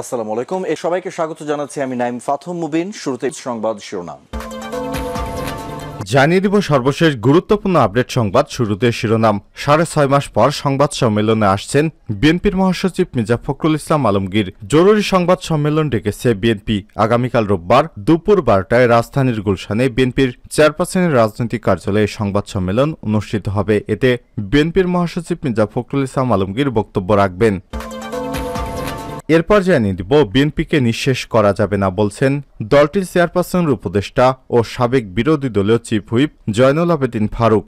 আসসালামু আলাইকুম এ সবাইকে স্বাগত জানাচ্ছি আমি নাইম ফাথম মুবিন শুরুতে সংবাদ শিরোনাম জানিয়ে দিব সর্বশেষ গুরুত্বপূর্ণ আপডেট সংবাদ শুরুতে শিরোনাম সাড়ে ছয় মাস পর সংবাদ সম্মেলনে আসছেন বিএনপির মহাসচিব মির্জা ফখরুল ইসলাম আলমগীর জরুরি সংবাদ সম্মেলন ডেকেছে বিএনপি আগামীকাল রোববার দুপুর বারোটায় রাজধানীর গুলশানে বিএনপির চেয়ারপারসনের রাজনৈতিক কার্যালয়ে সংবাদ সম্মেলন অনুষ্ঠিত হবে এতে বিএনপির মহাসচিব মির্জা ফখরুল ইসলাম আলমগীর বক্তব্য রাখবেন এরপর জানিয়ে দিব বিএনপিকে নিঃশেষ করা যাবে না বলছেন দলটির চেয়ারপারসনের উপদেষ্টা ও সাবেক বিরোধী দলীয় চিফ হুইপ জয়নুল আবেদিন ফারুক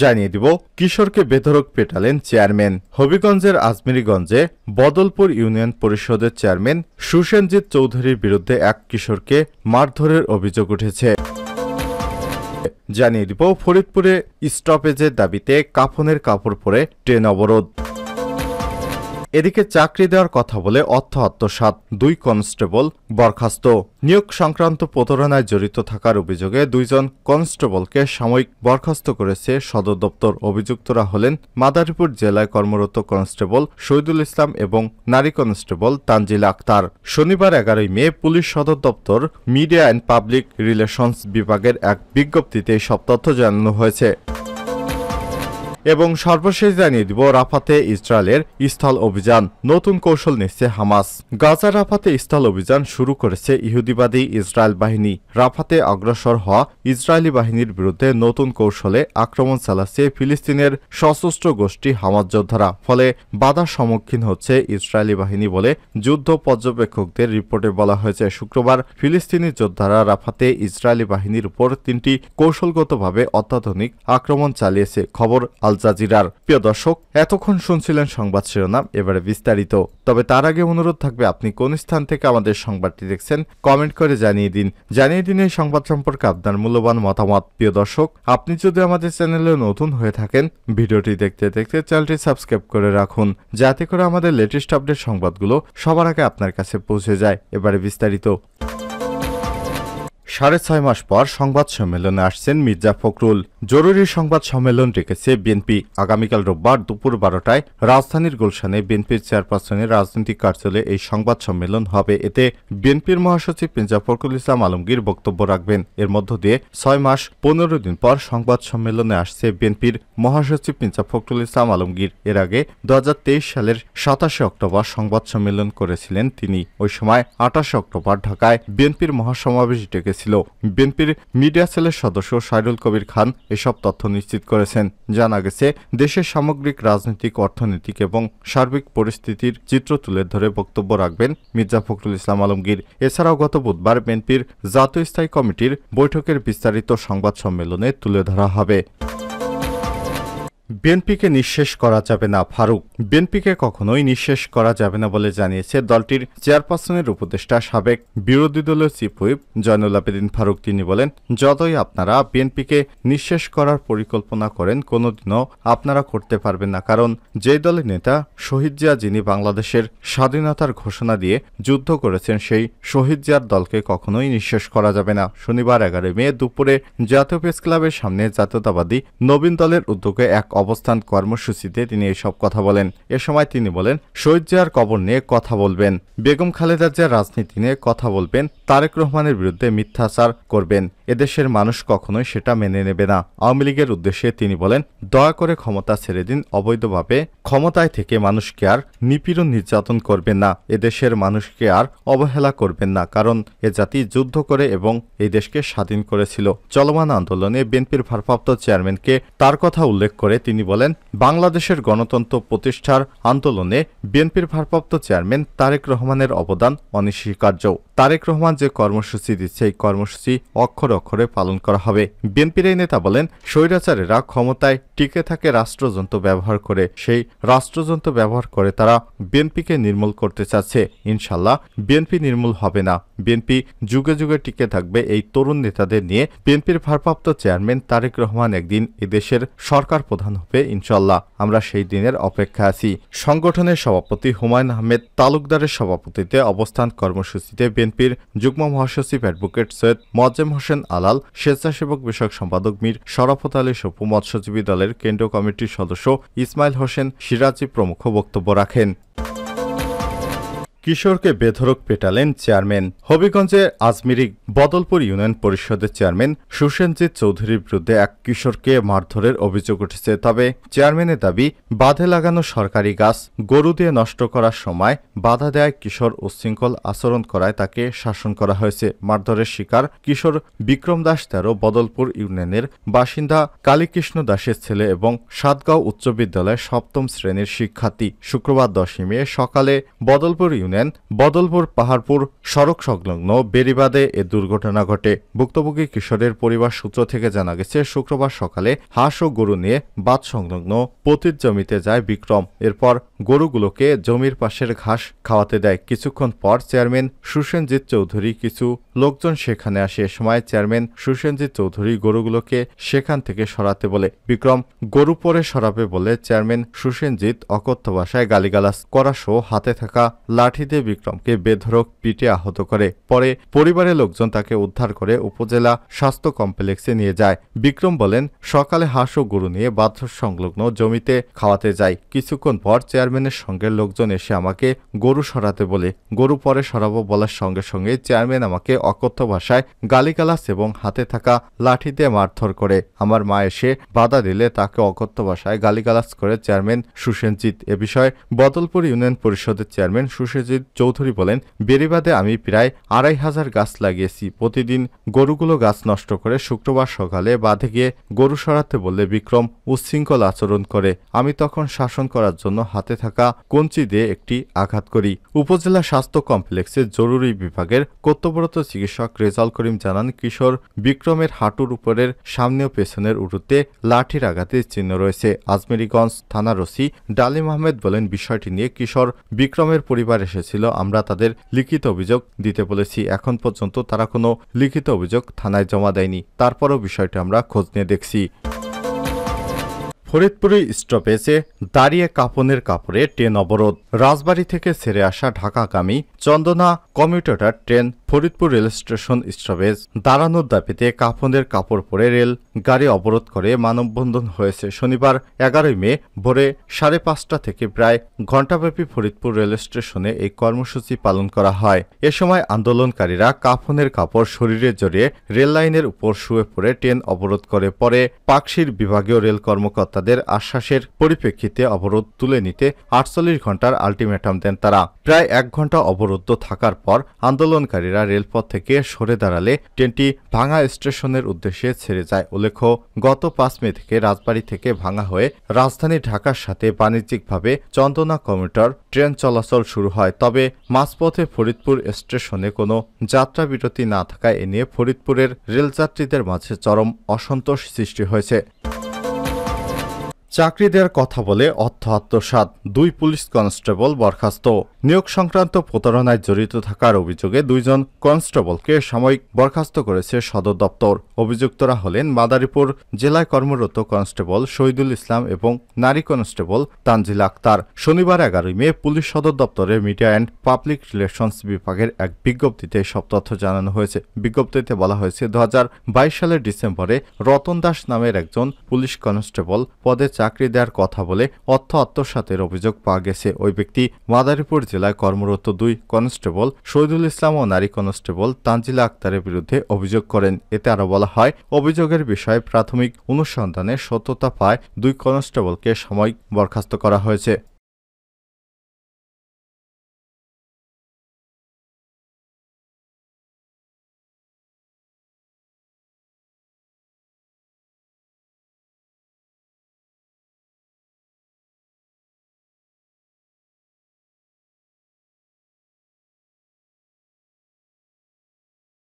জানিয়ে দিব কিশোরকে বেধরক পেটালেন চেয়ারম্যান হবিগঞ্জের আজমিরিগঞ্জে বদলপুর ইউনিয়ন পরিষদের চেয়ারম্যান সুসেনজিৎ চৌধুরীর বিরুদ্ধে এক কিশোরকে মারধরের অভিযোগ উঠেছে জানিয়ে দিব ফরিদপুরে স্টপেজের দাবিতে কাফনের কাপড় পরে ট্রেন অবরোধ এদিকে চাকরি দেওয়ার কথা বলে অর্থ আত্মসাত দুই কনস্টেবল বরখাস্ত নিয়োগ সংক্রান্ত প্রতারণায় জড়িত থাকার অভিযোগে দুইজন কনস্টেবলকে সাময়িক বরখাস্ত করেছে সদর দপ্তর অভিযুক্তরা হলেন মাদারীপুর জেলায় কর্মরত কনস্টেবল শহীদুল ইসলাম এবং নারী কনস্টেবল তানজিলা আক্তার শনিবার এগারোই মে পুলিশ সদর দপ্তর মিডিয়া অ্যান্ড পাবলিক রিলেশনস বিভাগের এক বিজ্ঞপ্তিতে সব তথ্য জানানো হয়েছে এবং সর্বশেষ জানিয়ে দিব রাফাতে ইসরায়েলের স্থল অভিযান নতুন কৌশল নিচ্ছে হামাস গাজা রাফাতে স্থল অভিযান শুরু করেছে ইহুদিবাদী ইসরায়েল বাহিনী রাফাতে অগ্রসর হওয়া ইসরায়েলি বাহিনীর বিরুদ্ধে নতুন কৌশলে আক্রমণ চালাচ্ছে ফিলিস্তিনের সশস্ত্র গোষ্ঠী হামাস যোদ্ধারা ফলে বাধার সম্মুখীন হচ্ছে ইসরায়েলি বাহিনী বলে যুদ্ধ পর্যবেক্ষকদের রিপোর্টে বলা হয়েছে শুক্রবার ফিলিস্তিনি যোদ্ধারা রাফাতে ইসরায়েলি বাহিনীর উপর তিনটি কৌশলগতভাবে অত্যাধুনিক আক্রমণ চালিয়েছে খবর আল জাজিরার প্রিয় দর্শক এতক্ষণ শুনছিলেন সংবাদ শিরোনাম এবারে বিস্তারিত তবে তার আগে অনুরোধ থাকবে আপনি কোন স্থান থেকে আমাদের সংবাদটি দেখছেন কমেন্ট করে জানিয়ে দিন জানিয়ে দিন এই সংবাদ সম্পর্কে আপনার মূল্যবান মতামত প্রিয় দর্শক আপনি যদি আমাদের চ্যানেলে নতুন হয়ে থাকেন ভিডিওটি দেখতে দেখতে চ্যানেলটি সাবস্ক্রাইব করে রাখুন যাতে করে আমাদের লেটেস্ট আপডেট সংবাদগুলো সবার আগে আপনার কাছে পৌঁছে যায় এবারে বিস্তারিত সাড়ে ছয় মাস পর সংবাদ সম্মেলনে আসছেন মির্জা ফখরুল জরুরি সংবাদ সম্মেলন ডেকেছে বিএনপি আগামীকাল রোববার দুপুর বারোটায় রাজধানীর গুলশানে বিএনপির চেয়ারপারসনের রাজনৈতিক কার্যালয়ে এই সংবাদ সম্মেলন হবে এতে বিএনপির মহাসচিব মির্জা ফখরুল ইসলাম আলমগীর বক্তব্য রাখবেন এর মধ্য দিয়ে ছয় মাস পনেরো দিন পর সংবাদ সম্মেলনে আসছে বিএনপির মহাসচিব মির্জা ফখরুল ইসলাম আলমগীর এর আগে দু সালের সাতাশে অক্টোবর সংবাদ সম্মেলন করেছিলেন তিনি ওই সময় আঠাশে অক্টোবর ঢাকায় বিএনপির মহাসমাবেশ ডেকেছে হয়েছিল বিএনপির মিডিয়া সেলের সদস্য সাইরুল কবির খান এসব তথ্য নিশ্চিত করেছেন জানা গেছে দেশের সামগ্রিক রাজনৈতিক অর্থনৈতিক এবং সার্বিক পরিস্থিতির চিত্র তুলে ধরে বক্তব্য রাখবেন মির্জা ফখরুল ইসলাম আলমগীর এছাড়াও গত বুধবার বিএনপির জাতীয় স্থায়ী কমিটির বৈঠকের বিস্তারিত সংবাদ সম্মেলনে তুলে ধরা হবে বিএনপিকে নিঃশেষ করা যাবে না ফারুক বিএনপিকে কখনোই নিঃশেষ করা যাবে না বলে জানিয়েছে দলটির চেয়ারপারসনের উপদেষ্টা সাবেক বিরোধী দলের চিফ হুইপ জয়নুল আবেদিন ফারুক তিনি বলেন যতই আপনারা বিএনপিকে নিঃশেষ করার পরিকল্পনা করেন কোনোদিনও আপনারা করতে পারবেন না কারণ যে দলের নেতা শহীদ জিয়া যিনি বাংলাদেশের স্বাধীনতার ঘোষণা দিয়ে যুদ্ধ করেছেন সেই শহীদ জিয়ার দলকে কখনোই নিঃশেষ করা যাবে না শনিবার এগারোই মে দুপুরে জাতীয় প্রেস ক্লাবের সামনে জাতীয়তাবাদী নবীন দলের উদ্যোগে এক অবস্থান কর্মসূচিতে তিনি এসব কথা বলেন এ সময় তিনি বলেন শহীদ জিয়ার কবর নিয়ে কথা বলবেন বেগম খালেদা জিয়ার রাজনীতি নিয়ে কথা বলবেন তারেক রহমানের বিরুদ্ধে মিথ্যাচার করবেন এদেশের মানুষ কখনোই সেটা মেনে নেবে না আওয়ামী লীগের উদ্দেশ্যে তিনি বলেন দয়া করে ক্ষমতা ছেড়ে দিন অবৈধভাবে ক্ষমতায় থেকে মানুষকে আর নিপীড়ন নির্যাতন করবেন না এদেশের মানুষকে আর অবহেলা করবেন না কারণ এ জাতি যুদ্ধ করে এবং এই দেশকে স্বাধীন করেছিল চলমান আন্দোলনে বিএনপির ভারপ্রাপ্ত চেয়ারম্যানকে তার কথা উল্লেখ করে তিনি তিনি বলেন বাংলাদেশের গণতন্ত্র প্রতিষ্ঠার আন্দোলনে বিএনপির ভারপ্রাপ্ত চেয়ারম্যান তারেক রহমানের অবদান অনস্বীকার্য তারেক রহমান যে কর্মসূচি দিচ্ছে এই কর্মসূচি অক্ষর অক্ষরে পালন করা হবে বিএনপির এই নেতা বলেন স্বৈরাচারেরা ক্ষমতায় টিকে থাকে রাষ্ট্রযন্ত্র ব্যবহার করে সেই রাষ্ট্রযন্ত্র ব্যবহার করে তারা বিএনপিকে নির্মূল করতে চাচ্ছে ইনশাল্লাহ বিএনপি নির্মূল হবে না বিএনপি যুগে যুগে টিকে থাকবে এই তরুণ নেতাদের নিয়ে বিএনপির ভারপ্রাপ্ত চেয়ারম্যান তারেক রহমান একদিন এদেশের সরকার প্রধান হবে ইনশাল্লাহ আমরা সেই দিনের অপেক্ষা আছি সংগঠনের সভাপতি হুমায়ুন আহমেদ তালুকদারের সভাপতিতে অবস্থান কর্মসূচিতে বিএনপির যুগ্ম মহাসচিব অ্যাডভোকেট সৈয়দ মোয়াজ্জেম হোসেন আলাল স্বেচ্ছাসেবক বিষয়ক সম্পাদক মীর শরাফত আলী সপু মৎস্যজীবী দলের কেন্দ্রীয় কমিটির সদস্য ইসমাইল হোসেন সিরাজি প্রমুখ বক্তব্য রাখেন কিশোরকে বেধরক পেটালেন চেয়ারম্যান হবিগঞ্জের আজমিরি বদলপুর ইউনিয়ন পরিষদের চেয়ারম্যান সুসেনজিৎ চৌধুরীর বিরুদ্ধে এক কিশোরকে মারধরের অভিযোগ উঠেছে তবে চেয়ারম্যানের দাবি বাঁধে লাগানো সরকারি গাছ গরু দিয়ে নষ্ট করার সময় বাধা দেয় কিশোর উচ্ছৃঙ্খল আচরণ করায় তাকে শাসন করা হয়েছে মারধরের শিকার কিশোর বিক্রম দাস তেরো বদলপুর ইউনিয়নের বাসিন্দা কালীকৃষ্ণ দাসের ছেলে এবং সাতগাঁও উচ্চ বিদ্যালয়ের সপ্তম শ্রেণীর শিক্ষার্থী শুক্রবার দশই মে সকালে বদলপুর ইউনিয়ন চেয়ারম্যান বদলপুর পাহাড়পুর সড়ক সংলগ্ন বেরিবাদে এ দুর্ঘটনা ঘটে ভুক্তভোগী কিশোরের পরিবার সূত্র থেকে জানা গেছে শুক্রবার সকালে হাঁস ও গরু নিয়ে বাদ সংলগ্ন পতির জমিতে যায় বিক্রম এরপর গরুগুলোকে জমির পাশের ঘাস খাওয়াতে দেয় কিছুক্ষণ পর চেয়ারম্যান সুসেনজিৎ চৌধুরী কিছু লোকজন সেখানে আসে এ সময় চেয়ারম্যান সুসেনজিৎ চৌধুরী গরুগুলোকে সেখান থেকে সরাতে বলে বিক্রম গরু পরে সরাবে বলে চেয়ারম্যান সুসেনজিৎ অকথ্য ভাষায় গালিগালাস করা সহ হাতে থাকা লাঠি লাঠি দিয়ে বিক্রমকে বেধরক পিটে আহত করে পরে পরিবারের লোকজন তাকে উদ্ধার করে উপজেলা স্বাস্থ্য কমপ্লেক্সে নিয়ে যায় বিক্রম বলেন সকালে হাঁস ও গরু নিয়ে বাধ্য সংলগ্ন জমিতে খাওয়াতে যাই কিছুক্ষণ পর চেয়ারম্যানের সঙ্গে লোকজন এসে আমাকে গরু সরাতে বলে গরু পরে সরাবো বলার সঙ্গে সঙ্গে চেয়ারম্যান আমাকে অকথ্য ভাষায় গালিগালাস এবং হাতে থাকা লাঠিতে মারধর করে আমার মা এসে বাধা দিলে তাকে অকথ্য ভাষায় গালিগালাস করে চেয়ারম্যান সুসেনজিৎ এ বিষয়ে বদলপুর ইউনিয়ন পরিষদের চেয়ারম্যান সুসেনজিৎ সাজিদ চৌধুরী বলেন বেরিবাদে আমি প্রায় আড়াই হাজার গাছ লাগিয়েছি প্রতিদিন গরুগুলো গাছ নষ্ট করে শুক্রবার সকালে বাঁধে গিয়ে গরু সরাতে বললে বিক্রম উচ্ছৃঙ্খল আচরণ করে আমি তখন শাসন করার জন্য হাতে থাকা কঞ্চি দিয়ে একটি আঘাত করি উপজেলা স্বাস্থ্য কমপ্লেক্সে জরুরি বিভাগের কর্তব্যরত চিকিৎসক রেজাল করিম জানান কিশোর বিক্রমের হাঁটুর উপরের সামনে পেছনের উরুতে লাঠির আঘাতের চিহ্ন রয়েছে আজমেরিগঞ্জ থানার ওসি ডালিম আহমেদ বলেন বিষয়টি নিয়ে কিশোর বিক্রমের পরিবার এসে এসেছিল আমরা তাদের লিখিত অভিযোগ দিতে বলেছি এখন পর্যন্ত তারা কোনো লিখিত অভিযোগ থানায় জমা দেয়নি তারপরও বিষয়টি আমরা খোঁজ নিয়ে দেখছি ফরিদপুরে স্টপেজে দাঁড়িয়ে কাপনের কাপড়ে ট্রেন অবরোধ রাজবাড়ী থেকে ছেড়ে আসা ঢাকাগামী Chandana commuter train Faridpur rail station স্ট্রবেজ দাঁড়ানোর দাবিতে কাফনের কাপড় পরে রেল গাড়ি অবরোধ করে মানববন্ধন হয়েছে শনিবার এগারোই মে ভোরে সাড়ে পাঁচটা থেকে প্রায় ঘণ্টাব্যাপী ফরিদপুর রেল স্টেশনে এই কর্মসূচি পালন করা হয় এ সময় আন্দোলনকারীরা কাফনের কাপড় শরীরে জড়িয়ে রেল লাইনের উপর শুয়ে পড়ে ট্রেন অবরোধ করে পরে পাকশির বিভাগীয় রেল কর্মকর্তাদের আশ্বাসের পরিপ্রেক্ষিতে অবরোধ তুলে নিতে আটচল্লিশ ঘন্টার আলটিমেটাম দেন তারা প্রায় এক ঘন্টা অবরুদ্ধ থাকার পর আন্দোলনকারীরা যাত্রীরা রেলপথ থেকে সরে দাঁড়ালে ট্রেনটি ভাঙা স্টেশনের উদ্দেশ্যে ছেড়ে যায় উল্লেখ্য গত পাঁচ মে থেকে রাজবাড়ী থেকে ভাঙা হয়ে রাজধানী ঢাকার সাথে বাণিজ্যিকভাবে চন্দনা কমিউটার ট্রেন চলাচল শুরু হয় তবে মাঝপথে ফরিদপুর স্টেশনে কোনো যাত্রা বিরতি না থাকায় এ নিয়ে ফরিদপুরের রেলযাত্রীদের মাঝে চরম অসন্তোষ সৃষ্টি হয়েছে চাকরি দেওয়ার কথা বলে অর্থ আত্মসাত দুই পুলিশ কনস্টেবল বরখাস্ত নিয়োগ সংক্রান্ত প্রতারণায় জড়িত থাকার অভিযোগে দুইজন কনস্টেবলকে সাময়িক বরখাস্ত করেছে সদর দপ্তর অভিযুক্তরা হলেন মাদারীপুর জেলায় কর্মরত কনস্টেবল শহীদুল ইসলাম এবং নারী কনস্টেবল তানজিলা আক্তার শনিবার এগারোই মে পুলিশ সদর দপ্তরে মিডিয়া অ্যান্ড পাবলিক রিলেশনস বিভাগের এক বিজ্ঞপ্তিতে সব তথ্য জানানো হয়েছে বিজ্ঞপ্তিতে বলা হয়েছে দু সালের ডিসেম্বরে রতন দাস নামের একজন পুলিশ কনস্টেবল পদে চাকরি চাকরি দেওয়ার কথা বলে অর্থ আত্মসাতের অভিযোগ পাওয়া গেছে ওই ব্যক্তি মাদারীপুর জেলায় কর্মরত দুই কনস্টেবল শহীদুল ইসলাম ও নারী কনস্টেবল তানজিলা আক্তারের বিরুদ্ধে অভিযোগ করেন এতে আরও বলা হয় অভিযোগের বিষয়ে প্রাথমিক অনুসন্ধানে সত্যতা পায় দুই কনস্টেবলকে সাময়িক বরখাস্ত করা হয়েছে